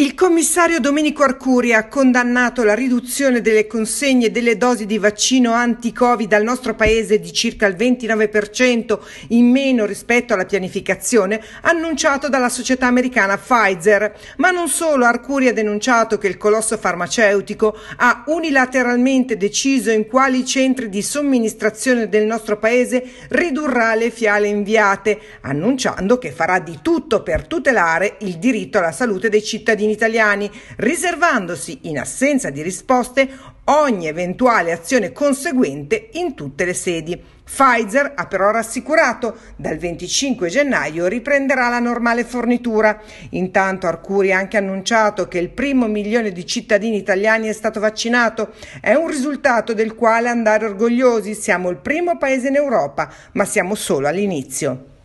Il commissario Domenico Arcuri ha condannato la riduzione delle consegne delle dosi di vaccino anti-Covid al nostro paese di circa il 29% in meno rispetto alla pianificazione annunciato dalla società americana Pfizer. Ma non solo, Arcuri ha denunciato che il colosso farmaceutico ha unilateralmente deciso in quali centri di somministrazione del nostro paese ridurrà le fiale inviate, annunciando che farà di tutto per tutelare il diritto alla salute dei cittadini cittadini italiani, riservandosi, in assenza di risposte, ogni eventuale azione conseguente in tutte le sedi. Pfizer ha però rassicurato, dal 25 gennaio riprenderà la normale fornitura. Intanto Arcuri ha anche annunciato che il primo milione di cittadini italiani è stato vaccinato. È un risultato del quale andare orgogliosi, siamo il primo paese in Europa, ma siamo solo all'inizio.